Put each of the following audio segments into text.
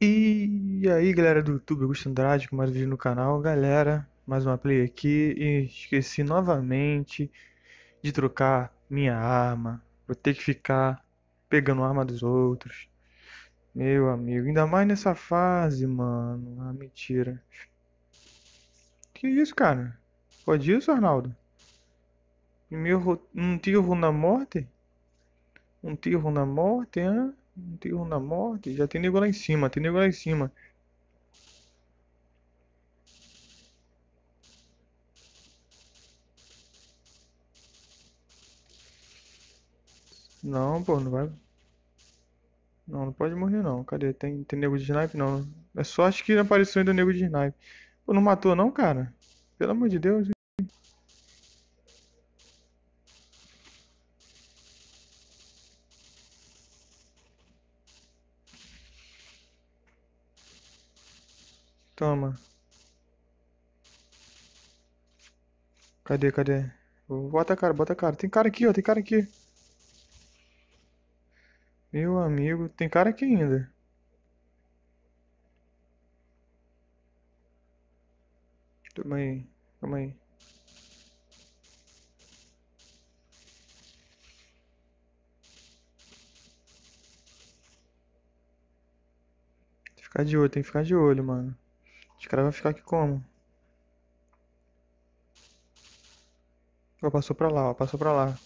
E aí galera do YouTube, Augusto Andrade com mais um vídeo no canal. Galera, mais uma play aqui e esqueci novamente de trocar minha arma. Vou ter que ficar pegando arma dos outros. Meu amigo, ainda mais nessa fase, mano. Ah, mentira. Que isso, cara? Pode isso, Arnaldo? um tiro na morte? Um tiro na morte, hein? Um tiro na morte? Já tem nego lá em cima, tem nego lá em cima. Não, pô, não vai. Não, não pode morrer não. Cadê? Tem, tem nego de snipe? Não. É só acho que apareceu ainda o nego de snipe. Pô, não matou não, cara? Pelo amor de Deus. Hein? Toma. Cadê, cadê? Bota a cara, bota a cara. Tem cara aqui, ó. Tem cara aqui. Meu amigo, tem cara aqui ainda. Toma aí, toma aí. Tem que ficar de olho, tem que ficar de olho, mano. Os cara vai ficar aqui como? Ó, passou pra lá, ó, passou pra lá.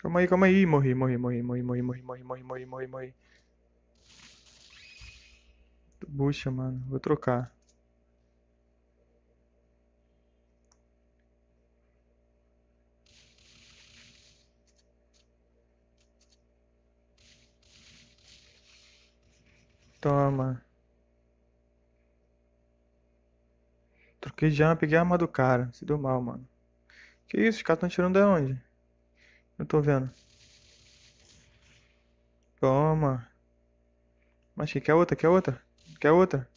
Calma aí, calma aí. Morri, morri, morri, morri, morri, morri, morri, morri, morri, morri, morri. Bucha, mano. Vou trocar. Toma. Troquei de arma, peguei a arma do cara. Se deu mal, mano. Que isso? Os caras estão tirando de onde? Não tô vendo. Toma. Mas que quer outra? Quer outra? Quer outra?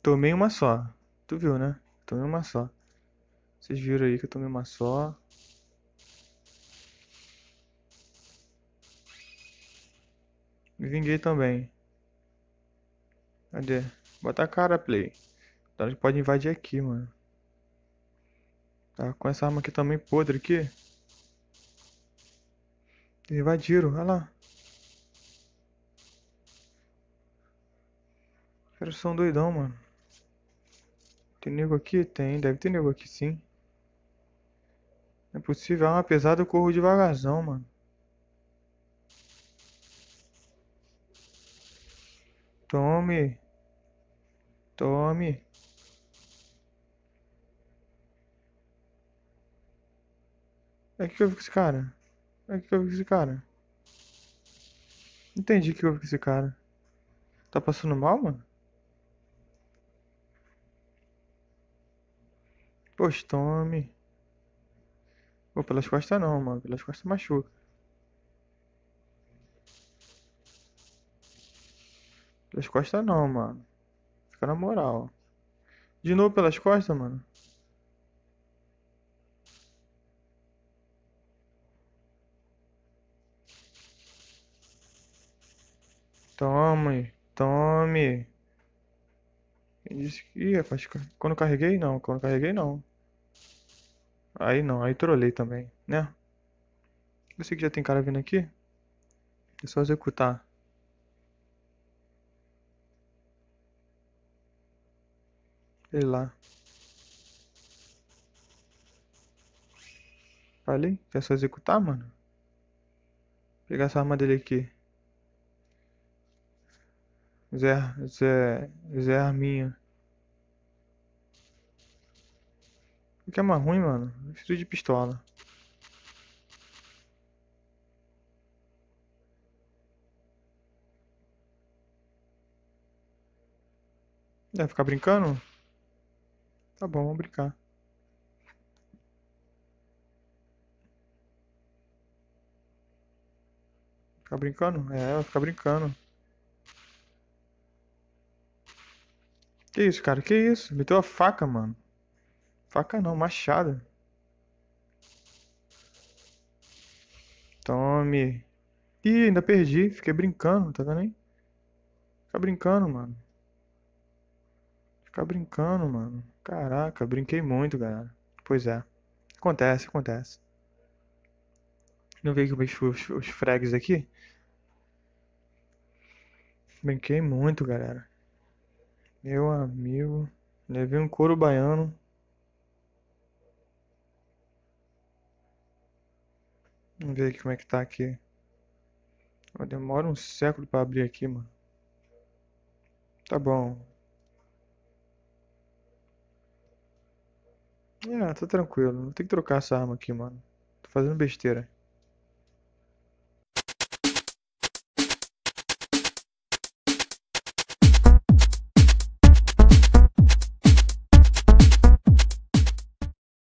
Tomei uma só. Tu viu, né? Tomei uma só. Vocês viram aí que eu tomei uma só. Entendi também. Cadê? Bota a cara, Play. Tá, então ele pode invadir aqui, mano. Tá com essa arma aqui também podre aqui. Invadiram, olha lá. Os caras são doidão, mano. Tem nego aqui? Tem, deve ter nego aqui sim. Não é possível, é uma pesada eu corro devagarzão, mano. Tome. Tome. É que eu vi com esse cara. É que eu vi com esse cara. Entendi que eu vi com esse cara. Tá passando mal, mano? Poxa, tome. Pô, pelas costas não, mano. Pelas costas machuca. Pelas costas não, mano. Fica na moral. De novo pelas costas, mano. Tome, tome. disse que. Ih, rapaz, quando carreguei não, quando carreguei não. Aí não, aí trolei também, né? Eu sei que já tem cara vindo aqui. É só executar. Ele lá. Falei? Quer só executar, mano? Vou pegar essa arma dele aqui. Zé, Zé, Zé Arminha. Que é mais ruim, mano. Preciso de pistola. Deve ficar brincando? Tá bom, vamos brincar. Ficar brincando? É, ficar brincando. Que isso, cara? Que isso? Meteu a faca, mano. Faca não, machada. Tome. Ih, ainda perdi. Fiquei brincando, tá vendo aí? Ficar brincando, mano. Ficar brincando, mano. Caraca, brinquei muito, galera. Pois é. Acontece, acontece. Não veio que eu os, os frags aqui? Brinquei muito, galera. Meu amigo. Levei um couro baiano. Vamos ver como é que tá aqui. Demora um século pra abrir aqui, mano. Tá bom. Ah, tá tranquilo. Não tem que trocar essa arma aqui, mano. Tô fazendo besteira.